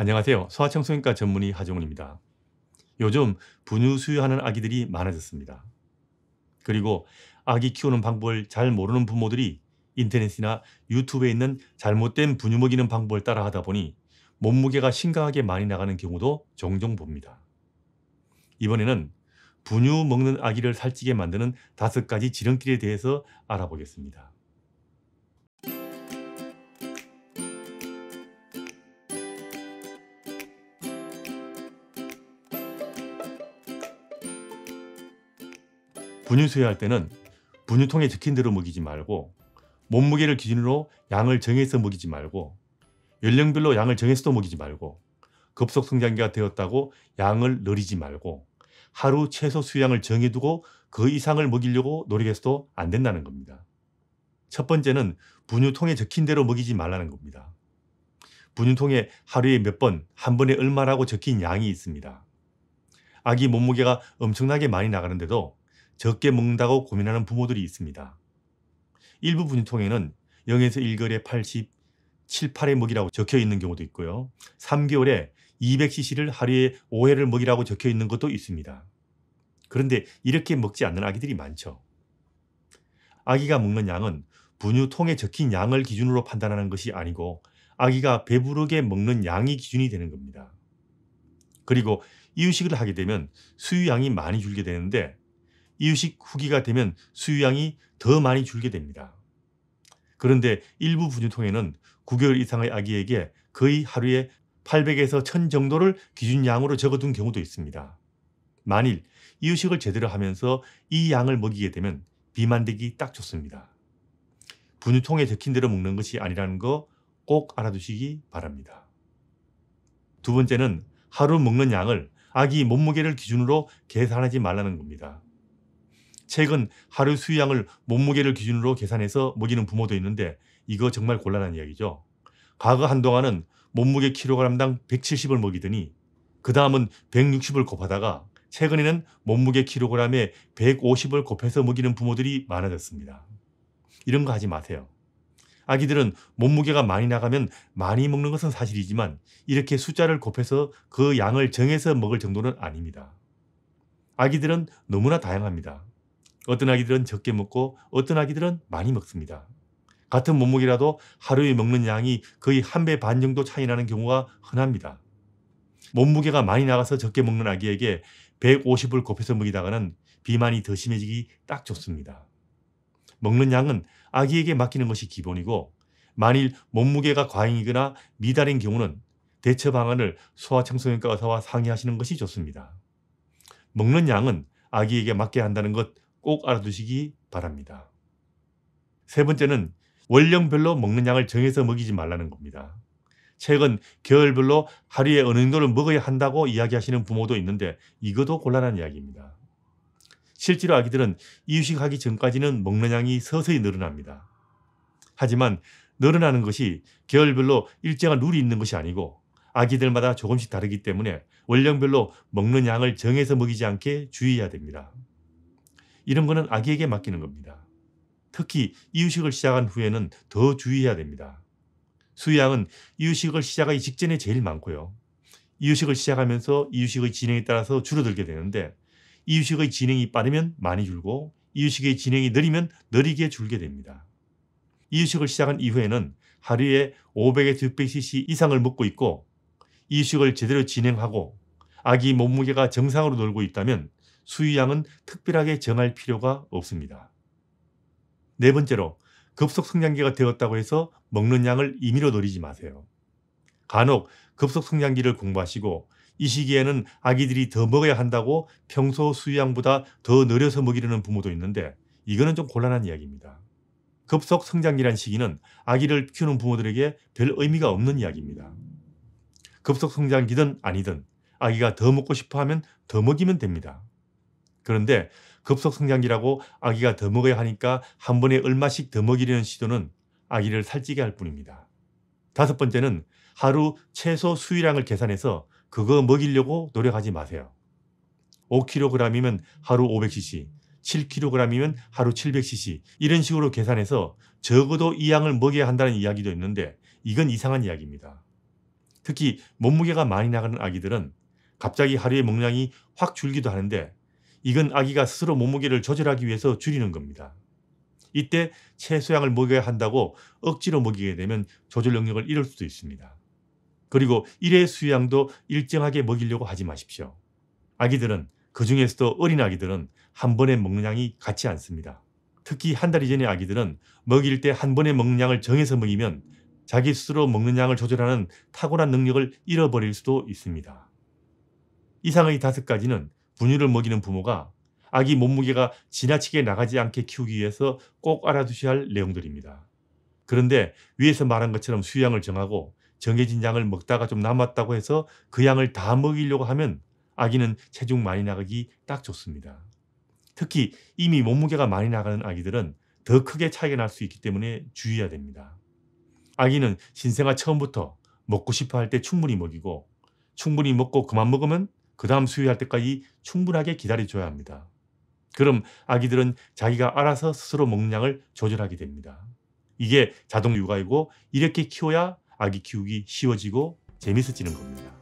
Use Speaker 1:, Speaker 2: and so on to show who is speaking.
Speaker 1: 안녕하세요. 소아청소년과 전문의 하정훈입니다 요즘 분유 수유하는 아기들이 많아졌습니다. 그리고 아기 키우는 방법을 잘 모르는 부모들이 인터넷이나 유튜브에 있는 잘못된 분유 먹이는 방법을 따라 하다 보니 몸무게가 심각하게 많이 나가는 경우도 종종 봅니다. 이번에는 분유 먹는 아기를 살찌게 만드는 다섯 가지 지름길에 대해서 알아보겠습니다. 분유 수유할 때는 분유통에 적힌 대로 먹이지 말고 몸무게를 기준으로 양을 정해서 먹이지 말고 연령별로 양을 정해서도 먹이지 말고 급속 성장기가 되었다고 양을 늘리지 말고 하루 최소 수량을 정해두고 그 이상을 먹이려고 노력해서도 안 된다는 겁니다. 첫 번째는 분유통에 적힌 대로 먹이지 말라는 겁니다. 분유통에 하루에 몇 번, 한 번에 얼마라고 적힌 양이 있습니다. 아기 몸무게가 엄청나게 많이 나가는데도 적게 먹는다고 고민하는 부모들이 있습니다. 일부 분유통에는 0에서 1개월에 80, 7, 8회 먹이라고 적혀 있는 경우도 있고요. 3개월에 200cc를 하루에 5회를 먹이라고 적혀 있는 것도 있습니다. 그런데 이렇게 먹지 않는 아기들이 많죠. 아기가 먹는 양은 분유통에 적힌 양을 기준으로 판단하는 것이 아니고 아기가 배부르게 먹는 양이 기준이 되는 겁니다. 그리고 이유식을 하게 되면 수유양이 많이 줄게 되는데 이유식 후기가 되면 수유량이 더 많이 줄게 됩니다. 그런데 일부 분유통에는 9개월 이상의 아기에게 거의 하루에 800에서 1000 정도를 기준양으로 적어둔 경우도 있습니다. 만일 이유식을 제대로 하면서 이 양을 먹이게 되면 비만되기 딱 좋습니다. 분유통에 적힌 대로 먹는 것이 아니라는 거 꼭 알아두시기 바랍니다. 두 번째는 하루 먹는 양을 아기 몸무게를 기준으로 계산하지 말라는 겁니다. 최근 하루 수량을 몸무게를 기준으로 계산해서 먹이는 부모도 있는데 이거 정말 곤란한 이야기죠. 과거 한동안은 몸무게 킬로그램당 170을 먹이더니 그 다음은 160을 곱하다가 최근에는 몸무게 킬로그램에 150을 곱해서 먹이는 부모들이 많아졌습니다. 이런 거 하지 마세요. 아기들은 몸무게가 많이 나가면 많이 먹는 것은 사실이지만 이렇게 숫자를 곱해서 그 양을 정해서 먹을 정도는 아닙니다. 아기들은 너무나 다양합니다. 어떤 아기들은 적게 먹고 어떤 아기들은 많이 먹습니다. 같은 몸무게라도 하루에 먹는 양이 거의 한 배 반 정도 차이 나는 경우가 흔합니다. 몸무게가 많이 나가서 적게 먹는 아기에게 150을 곱해서 먹이다가는 비만이 더 심해지기 딱 좋습니다. 먹는 양은 아기에게 맡기는 것이 기본이고 만일 몸무게가 과잉이거나 미달인 경우는 대처 방안을 소아청소년과 의사와 상의하시는 것이 좋습니다. 먹는 양은 아기에게 맡게 한다는 것꼭 알아두시기 바랍니다. 세 번째는 원령별로 먹는 양을 정해서 먹이지 말라는 겁니다. 최근 겨울별로 하루에 어느 정도를 먹어야 한다고 이야기하시는 부모도 있는데 이것도 곤란한 이야기입니다. 실제로 아기들은 이유식하기 전까지는 먹는 양이 서서히 늘어납니다. 하지만 늘어나는 것이 겨울별로 일정한 룰이 있는 것이 아니고 아기들마다 조금씩 다르기 때문에 원령별로 먹는 양을 정해서 먹이지 않게 주의해야 됩니다. 이런 거는 아기에게 맡기는 겁니다. 특히 이유식을 시작한 후에는 더 주의해야 됩니다. 수의학은 이유식을 시작하기 직전에 제일 많고요. 이유식을 시작하면서 이유식의 진행에 따라서 줄어들게 되는데 이유식의 진행이 빠르면 많이 줄고 이유식의 진행이 느리면 느리게 줄게 됩니다. 이유식을 시작한 이후에는 하루에 500에서 600cc 이상을 먹고 있고 이유식을 제대로 진행하고 아기 몸무게가 정상으로 놀고 있다면 수유양은 특별하게 정할 필요가 없습니다. 네 번째로 급속 성장기가 되었다고 해서 먹는 양을 임의로 노리지 마세요. 간혹 급속 성장기를 공부하시고 이 시기에는 아기들이 더 먹어야 한다고 평소 수유양보다더 느려서 먹이려는 부모도 있는데 이거는 좀 곤란한 이야기입니다. 급속 성장기란 시기는 아기를 키우는 부모들에게 별 의미가 없는 이야기입니다. 급속 성장기든 아니든 아기가 더 먹고 싶어 하면 더 먹이면 됩니다. 그런데 급속 성장기라고 아기가 더 먹어야 하니까 한 번에 얼마씩 더 먹이려는 시도는 아기를 살찌게 할 뿐입니다. 다섯 번째는 하루 최소 수유량을 계산해서 그거 먹이려고 노력하지 마세요. 5kg이면 하루 500cc, 7kg이면 하루 700cc 이런 식으로 계산해서 적어도 이 양을 먹여야 한다는 이야기도 있는데 이건 이상한 이야기입니다. 특히 몸무게가 많이 나가는 아기들은 갑자기 하루의 먹량이 확 줄기도 하는데 이건 아기가 스스로 몸무게를 조절하기 위해서 줄이는 겁니다. 이때 채소양을 먹여야 한다고 억지로 먹이게 되면 조절 능력을 잃을 수도 있습니다. 그리고 1회 수양도 일정하게 먹이려고 하지 마십시오. 아기들은 그 중에서도 어린 아기들은 한 번에 먹는 양이 같지 않습니다. 특히 한 달 이전의 아기들은 먹일 때 한 번에 먹는 양을 정해서 먹이면 자기 스스로 먹는 양을 조절하는 탁월한 능력을 잃어버릴 수도 있습니다. 이상의 다섯 가지는 분유를 먹이는 부모가 아기 몸무게가 지나치게 나가지 않게 키우기 위해서 꼭 알아두셔야 할 내용들입니다. 그런데 위에서 말한 것처럼 수양을 정하고 정해진 양을 먹다가 좀 남았다고 해서 그 양을 다 먹이려고 하면 아기는 체중 많이 나가기 딱 좋습니다. 특히 이미 몸무게가 많이 나가는 아기들은 더 크게 차이가 날 수 있기 때문에 주의해야 됩니다. 아기는 신생아 처음부터 먹고 싶어 할 때 충분히 먹이고 충분히 먹고 그만 먹으면 그 다음 수유할 때까지 충분하게 기다려줘야 합니다. 그럼 아기들은 자기가 알아서 스스로 먹는 양을 조절하게 됩니다. 이게 자동 육아이고 이렇게 키워야 아기 키우기 쉬워지고 재밌어지는 겁니다.